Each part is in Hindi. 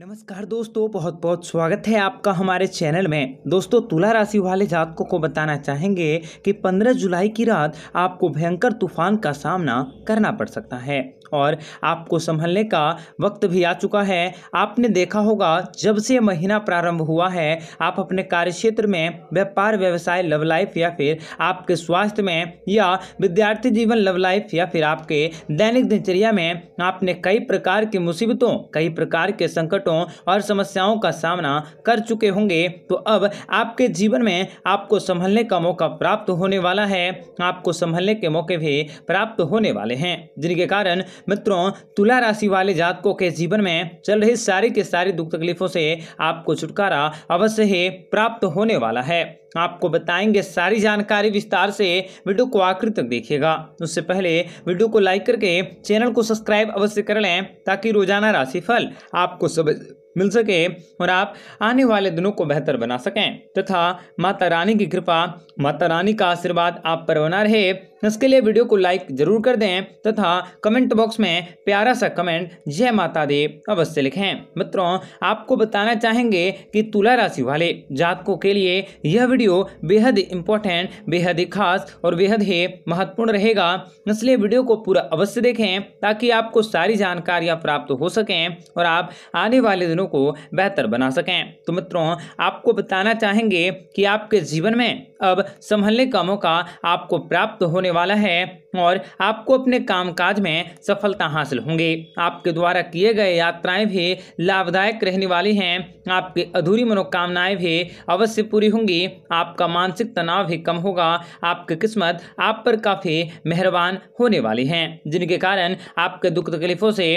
नमस्कार दोस्तों बहुत बहुत स्वागत है आपका हमारे चैनल में दोस्तों तुला राशि वाले जातकों को बताना चाहेंगे कि 15 जुलाई की रात आपको भयंकर तूफान का सामना करना पड़ सकता है और आपको संभलने का वक्त भी आ चुका है आपने देखा होगा जब से महीना प्रारंभ हुआ है आप अपने कार्य क्षेत्र में व्यापार व्यवसाय लव लाइफ या फिर आपके स्वास्थ्य में या विद्यार्थी जीवन लव लाइफ या फिर आपके दैनिक दिनचर्या में आपने कई प्रकार की मुसीबतों कई प्रकार के संकटों और समस्याओं का सामना कर चुके होंगे तो अब आपके जीवन में आपको संभलने का मौका प्राप्त होने वाला है आपको संभलने के मौके भी प्राप्त होने वाले हैं जिनके कारण मित्रों तुला राशि वाले जातकों के जीवन में चल रही सारी के सारी दुख तकलीफों से आपको छुटकारा अवश्य ही प्राप्त होने वाला है आपको बताएंगे सारी जानकारी विस्तार से वीडियो को आखिर तक देखिएगा उससे पहले वीडियो को लाइक करके चैनल को सब्सक्राइब अवश्य कर लें ताकि रोजाना राशिफल आपको सब मिल सके और आप आने वाले दिनों को बेहतर बना सकें तथा माता रानी की कृपा माता रानी का आशीर्वाद आप पर बना रहे उसके लिए वीडियो को लाइक जरूर कर दें तथा कमेंट बॉक्स में प्यारा सा कमेंट जय माता दे अवश्य लिखें मित्रों आपको बताना चाहेंगे कि तुला राशि वाले जातकों के लिए यह वीडियो बेहद इंपॉर्टेंट बेहद ही खास और बेहद ही महत्वपूर्ण रहेगा इसलिए वीडियो को पूरा अवश्य देखें ताकि आपको सारी जानकारियां प्राप्त हो सकें और आप आने वाले दिनों को बेहतर बना सकें तो मित्रों आपको बताना चाहेंगे कि आपके जीवन में अब संभलने का मौका आपको प्राप्त होने वाला है और आपको अपने कामकाज में सफलता हासिल होंगे आपके द्वारा किए गए यात्राएं भी लाभदायक रहने वाली हैं आपकी अधूरी मनोकामनाएं भी अवश्य पूरी होंगी आपका मानसिक तनाव भी कम होगा आपकी किस्मत आप पर काफ़ी मेहरबान होने वाली हैं जिनके कारण आपके दुख तकलीफों से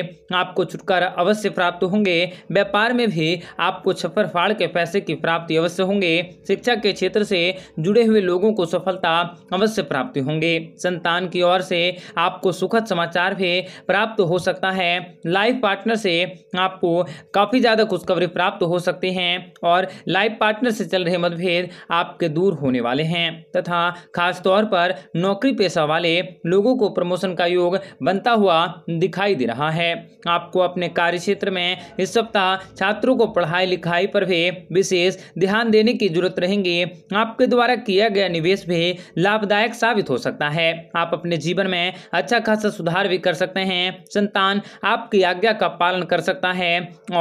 आपको छुटकारा अवश्य प्राप्त होंगे व्यापार में भी आपको छप्पर फाड़ के पैसे की प्राप्ति अवश्य होंगे शिक्षा के क्षेत्र से जुड़े हुए लोगों को सफलता अवश्य प्राप्ति होंगे संतान की ओर से आपको सुखद समाचार भी प्राप्त हो सकता है लाइफ पार्टनर से आपको काफ़ी ज़्यादा खुशखबरी प्राप्त हो सकती हैं और लाइफ पार्टनर से चल रहे मतभेद आपके दूर होने वाले हैं तथा खासतौर पर नौकरी पेशा वाले लोगों को प्रमोशन का योग बनता हुआ दिखाई दे रहा है आपको अपने कार्य क्षेत्र में इस सप्ताह छात्रों को पढ़ाई लिखाई पर भी विशेष ध्यान देने की जरूरत रहेंगी आपके द्वारा किया गया निवेश भी लाभदायक साबित हो सकता है है आप अपने जीवन में अच्छा खासा सुधार भी कर सकते हैं संतान आपकी आज्ञा का पालन कर सकता है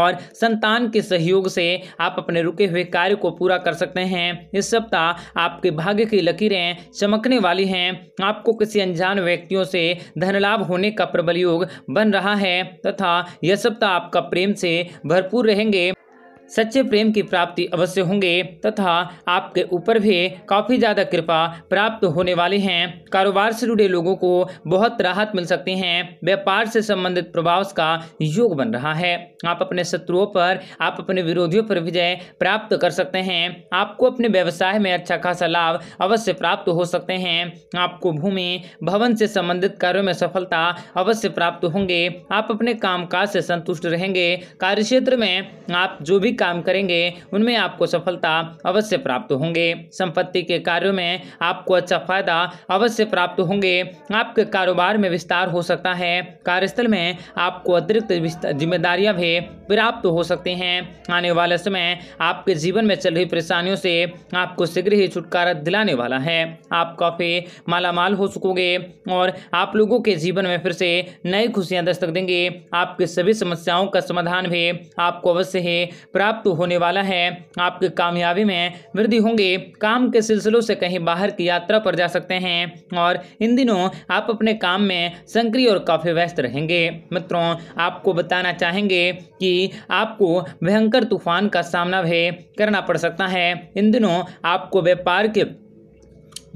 और संतान के सहयोग से आप अपने रुके हुए कार्य को पूरा कर सकते हैं इस सप्ताह आपके भाग्य की लकीरें चमकने वाली हैं आपको किसी अनजान व्यक्तियों से धन लाभ होने का प्रबल योग बन रहा है तथा यह सप्ताह आपका प्रेम से भरपूर रहेंगे सच्चे प्रेम की प्राप्ति अवश्य होंगे तथा आपके ऊपर भी काफ़ी ज़्यादा कृपा प्राप्त होने वाले हैं कारोबार से जुड़े लोगों को बहुत राहत मिल सकती है व्यापार से संबंधित प्रभाव का योग बन रहा है आप अपने शत्रुओं पर आप अपने विरोधियों पर विजय प्राप्त कर सकते हैं आपको अपने व्यवसाय में अच्छा खासा लाभ अवश्य प्राप्त हो सकते हैं आपको भूमि भवन से संबंधित कार्यों में सफलता अवश्य प्राप्त होंगे आप अपने कामकाज से संतुष्ट रहेंगे क्षेत्र में आप जो भी काम करेंगे उनमें आपको सफलता अवश्य प्राप्त होंगे संपत्ति के कार्यों में आपको अच्छा फायदा अवश्य प्राप्त होंगे आपके कारोबार में विस्तार हो सकता है कार्यस्थल में आपको अतिरिक्त जिम्मेदारियां भी प्राप्त हो सकते हैं आने वाले समय आपके जीवन में चल रही परेशानियों से आपको शीघ्र ही छुटकारा दिलाने वाला है आप काफ़ी मालामाल हो सकोगे और आप लोगों के जीवन में फिर से नई खुशियां दस्तक देंगे आपकी सभी समस्याओं का समाधान भी आपको अवश्य ही प्राप्त प्राप्त होने वाला है आपके कामयाबी में वृद्धि होंगे काम के सिलसिलों से कहीं बाहर की यात्रा पर जा सकते हैं और इन दिनों आप अपने काम में संक्रिय और काफ़ी व्यस्त रहेंगे मित्रों आपको बताना चाहेंगे कि आपको भयंकर तूफान का सामना भी करना पड़ सकता है इन दिनों आपको व्यापार के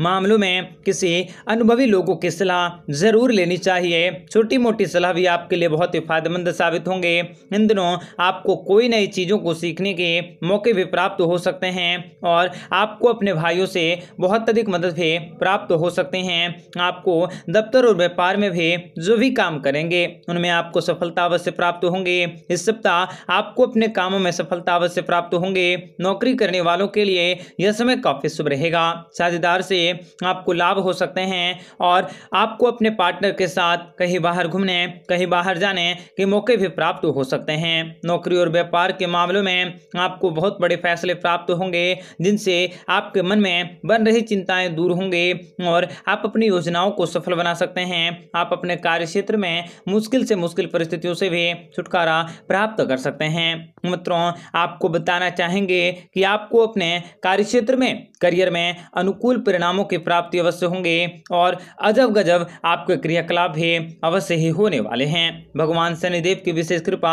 मामलों में किसी अनुभवी लोगों की सलाह ज़रूर लेनी चाहिए छोटी मोटी सलाह भी आपके लिए बहुत ही फायदेमंद साबित होंगे इन दिनों आपको कोई नई चीज़ों को सीखने के मौके भी प्राप्त हो सकते हैं और आपको अपने भाइयों से बहुत अधिक मदद भी प्राप्त हो सकते हैं आपको दफ्तर और व्यापार में भी जो भी काम करेंगे उनमें आपको सफलता अवश्य प्राप्त होंगे इस सप्ताह आपको अपने कामों में सफलता अवश्य प्राप्त होंगे नौकरी करने वालों के लिए यह समय काफ़ी शुभ रहेगा साझेदार से आपको लाभ हो सकते हैं और आपको अपने पार्टनर के साथ कहीं बाहर घूमने कहीं बाहर जाने के मौके भी प्राप्त हो सकते हैं नौकरी और व्यापार के मामलों में आपको बहुत बड़े फैसले प्राप्त होंगे जिनसे आपके मन में बन रही चिंताएं दूर होंगे और आप अपनी योजनाओं को सफल बना सकते हैं आप अपने कार्य क्षेत्र में मुश्किल से मुश्किल परिस्थितियों से भी छुटकारा प्राप्त कर सकते हैं मित्रों आपको बताना चाहेंगे कि आपको अपने कार्य क्षेत्र में करियर में अनुकूल परिणामों की प्राप्ति अवश्य होंगे और अजब गजब आपके क्रियाकलाप भी अवश्य ही होने वाले हैं भगवान शनिदेव की विशेष कृपा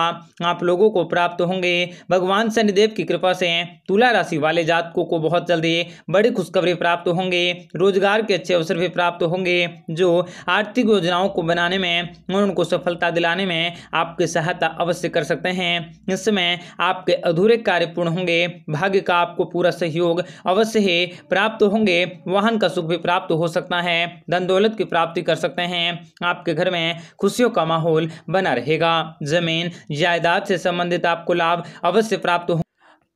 आप लोगों को प्राप्त होंगे भगवान शनिदेव की कृपा से तुला राशि वाले जातकों को बहुत जल्दी बड़ी खुशखबरी प्राप्त होंगे रोजगार के अच्छे अवसर भी प्राप्त होंगे जो आर्थिक योजनाओं को बनाने में और उनको सफलता दिलाने में आपकी सहायता अवश्य कर सकते हैं इस समय हैं आपके अधूरे कार्य पूर्ण होंगे भाग्य का आपको पूरा सहयोग अवश्य ही प्राप्त होंगे वाहन का सुख भी प्राप्त हो सकता है धन दौलत की प्राप्ति कर सकते हैं आपके घर में खुशियों का माहौल बना रहेगा जमीन जायदाद से संबंधित आपको लाभ अवश्य प्राप्त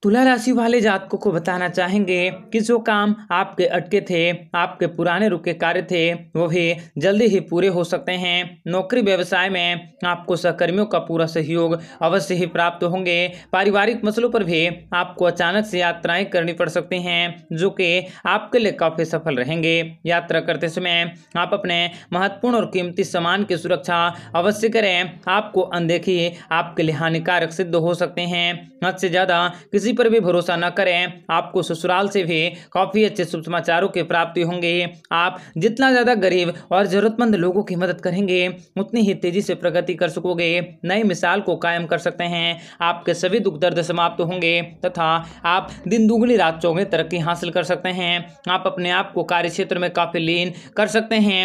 तुला राशि वाले जातकों को बताना चाहेंगे कि जो काम आपके अटके थे आपके पुराने रुके कार्य थे वो भी जल्दी ही पूरे हो सकते हैं नौकरी व्यवसाय में आपको सहकर्मियों का पूरा सहयोग अवश्य ही प्राप्त होंगे पारिवारिक मसलों पर भी आपको अचानक से यात्राएं करनी पड़ सकती हैं जो कि आपके लिए काफ़ी सफल रहेंगे यात्रा करते समय आप अपने महत्वपूर्ण और कीमती सामान की सुरक्षा अवश्य करें आपको अनदेखी आपके लिए हानिकारक सिद्ध हो सकते हैं हद से ज़्यादा किसी किसी पर भी भरोसा न करें आपको ससुराल से भी काफ़ी अच्छे शुभ समाचारों की प्राप्ति होंगे आप जितना ज़्यादा गरीब और ज़रूरतमंद लोगों की मदद करेंगे उतनी ही तेज़ी से प्रगति कर सकोगे नई मिसाल को कायम कर सकते हैं आपके सभी दुख दर्द समाप्त होंगे तथा आप दिन दुगनी रात चौगे तरक्की हासिल कर सकते हैं आप अपने आप को कार्य क्षेत्र में काफ़ी लीन कर सकते हैं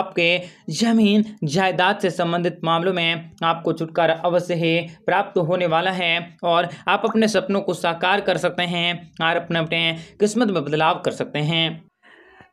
आपके जमीन जायदाद से संबंधित मामलों में आपको छुटकारा अवश्य ही प्राप्त होने वाला है और आप अपने सपनों को साकार कर सकते हैं और अपने अपने किस्मत में बदलाव कर सकते हैं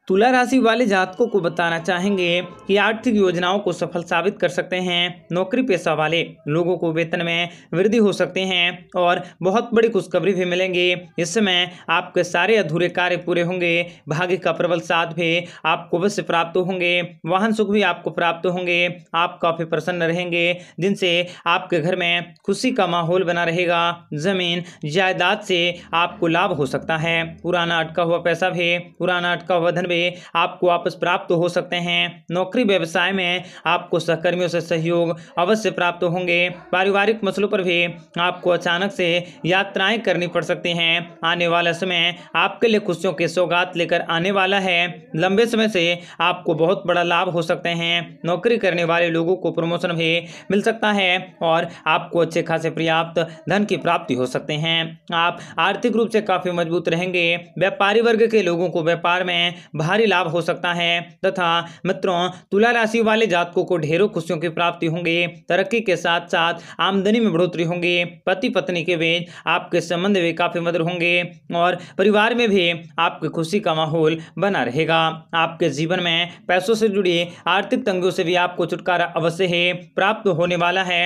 तुला राशि वाले जातकों को बताना चाहेंगे कि आर्थिक योजनाओं को सफल साबित कर सकते हैं नौकरी पेशा वाले लोगों को वेतन में वृद्धि हो सकते हैं और बहुत बड़ी खुशखबरी भी मिलेंगे इस समय आपके सारे अधूरे कार्य पूरे होंगे भाग्य का प्रबल साथ भी आपको अवश्य प्राप्त होंगे वाहन सुख भी आपको प्राप्त होंगे आप काफ़ी प्रसन्न रहेंगे जिनसे आपके घर में खुशी का माहौल बना रहेगा जमीन जायदाद से आपको लाभ हो सकता है पुराना अटका हुआ पैसा भी पुराना अटका हुआ धन भी लाभ आपको वापस प्राप्त हो सकते हैं नौकरी व्यवसाय में आपको सहकर्मियों से सहयोग अवश्य प्राप्त होंगे पारिवारिक मसलों पर भी आपको अचानक से यात्राएं करनी पड़ सकती हैं आने वाला समय आपके लिए खुशियों के सौगात लेकर आने वाला है लंबे समय से आपको बहुत बड़ा लाभ हो सकते हैं नौकरी करने वाले लोगों को प्रमोशन भी मिल सकता है और आपको अच्छे खासे पर्याप्त धन की प्राप्ति हो सकते हैं आप आर्थिक रूप से काफ़ी मजबूत रहेंगे व्यापारी वर्ग के लोगों को व्यापार में भारी लाभ हो सकता है तथा मित्रों तुला राशि वाले जातकों को ढेरों खुशियों की प्राप्ति होंगी तरक्की के साथ साथ आमदनी में बढ़ोतरी होंगी पति पत्नी के बीच आपके संबंध भी काफी मधुर होंगे और परिवार में भी आपकी खुशी का माहौल बना रहेगा आपके जीवन में पैसों से जुड़ी आर्थिक तंगियों से भी आपको छुटकारा अवश्य है प्राप्त होने वाला है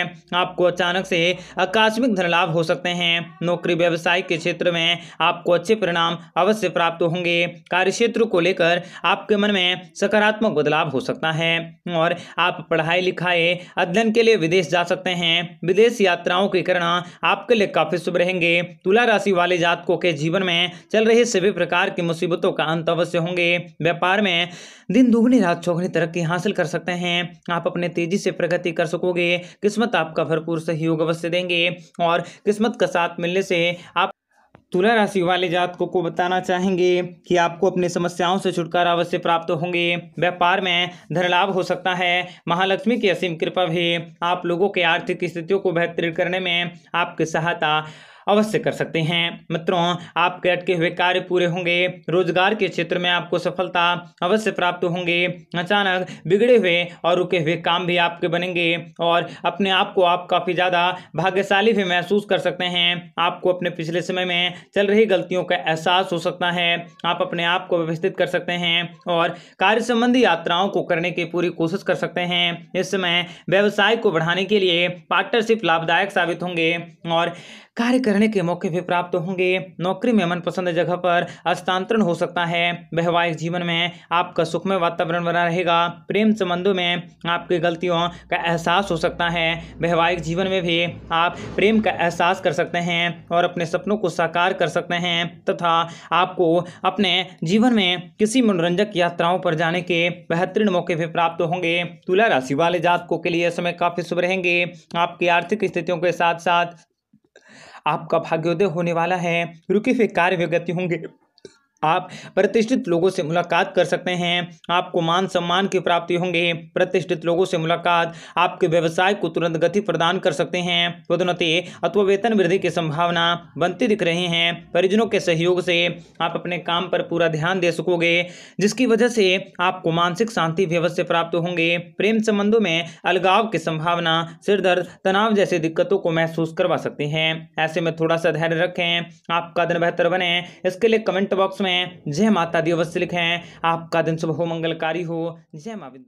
आपको अचानक से आकस्मिक धन लाभ हो सकते हैं नौकरी व्यवसाय के क्षेत्र में आपको अच्छे परिणाम अवश्य प्राप्त होंगे कार्य क्षेत्र को लेकर लेकर आपके मन में सकारात्मक बदलाव हो सकता है और आप पढ़ाई लिखाई अध्ययन के लिए विदेश जा सकते हैं विदेश यात्राओं के करना आपके लिए काफी शुभ रहेंगे तुला राशि वाले जातकों के जीवन में चल रहे सभी प्रकार की मुसीबतों का अंत अवश्य होंगे व्यापार में दिन दोगुनी रात चौगनी तरक्की हासिल कर सकते हैं आप अपने तेजी से प्रगति कर सकोगे किस्मत आपका भरपूर सहयोग अवश्य देंगे और किस्मत का साथ मिलने से आप तुला राशि वाले जातकों को बताना चाहेंगे कि आपको अपनी समस्याओं से छुटकारा अवश्य प्राप्त होंगे व्यापार में धन लाभ हो सकता है महालक्ष्मी की असीम कृपा भी आप लोगों के आर्थिक स्थितियों को बेहतरीन करने में आपकी सहायता अवश्य कर सकते हैं मित्रों आपके अटके हुए कार्य पूरे होंगे रोजगार के क्षेत्र में आपको सफलता अवश्य प्राप्त होंगे अचानक बिगड़े हुए और रुके हुए काम भी आपके बनेंगे और अपने आप को आप काफ़ी ज़्यादा भाग्यशाली भी महसूस कर सकते हैं आपको अपने पिछले समय में चल रही गलतियों का एहसास हो सकता है आप अपने आप को व्यवस्थित कर सकते हैं और कार्य संबंधी यात्राओं को करने की पूरी कोशिश कर सकते हैं इस समय व्यवसाय को बढ़ाने के लिए पार्टनरशिप लाभदायक साबित होंगे और कार्य करने के मौके भी प्राप्त होंगे नौकरी में मनपसंद जगह पर हस्तांतरण हो सकता है वैवाहिक जीवन में आपका सुखमय वातावरण बना रहेगा प्रेम संबंधों में आपकी गलतियों का एहसास हो सकता है वैवाहिक जीवन में भी आप प्रेम का एहसास कर सकते हैं और अपने सपनों को साकार कर सकते हैं तथा आपको अपने जीवन में किसी मनोरंजक यात्राओं पर जाने के बेहतरीन मौके भी प्राप्त होंगे तुला राशि वाले जातकों के लिए समय काफ़ी शुभ रहेंगे आपकी आर्थिक स्थितियों के साथ साथ आपका भाग्योदय होने वाला है रुके हुए कार्य व्यगति होंगे आप प्रतिष्ठित लोगों से मुलाकात कर सकते हैं आपको मान सम्मान की प्राप्ति होंगे प्रतिष्ठित लोगों से मुलाकात आपके व्यवसाय को तुरंत गति प्रदान कर सकते हैं पदोन्नति अथवा वेतन वृद्धि की संभावना बनती दिख रही हैं परिजनों के सहयोग से आप अपने काम पर पूरा ध्यान दे सकोगे जिसकी वजह से आपको मानसिक शांति भी अवश्य प्राप्त होंगे प्रेम संबंधों में अलगाव की संभावना सिरदर्द तनाव जैसी दिक्कतों को महसूस करवा सकते हैं ऐसे में थोड़ा सा धैर्य रखें आपका दिन बेहतर बने इसके लिए कमेंट बॉक्स में में जय माता दी अवश्य लिखें आपका दिन शुभ हो मंगलकारी हो जय माँ